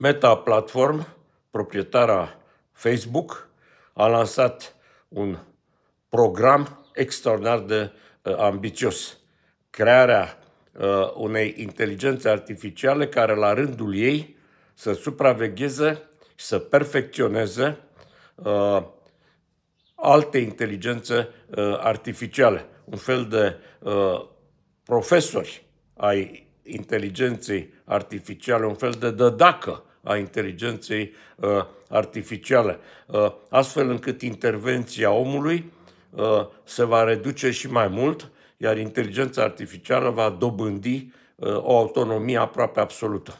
Meta Platform, proprietara Facebook, a lansat un program extraordinar de uh, ambițios. Crearea uh, unei inteligențe artificiale care la rândul ei să supravegheze și să perfecționeze uh, alte inteligențe uh, artificiale, un fel de uh, profesori ai inteligenței artificiale, un fel de dădacă a inteligenței uh, artificiale, uh, astfel încât intervenția omului uh, se va reduce și mai mult, iar inteligența artificială va dobândi uh, o autonomie aproape absolută.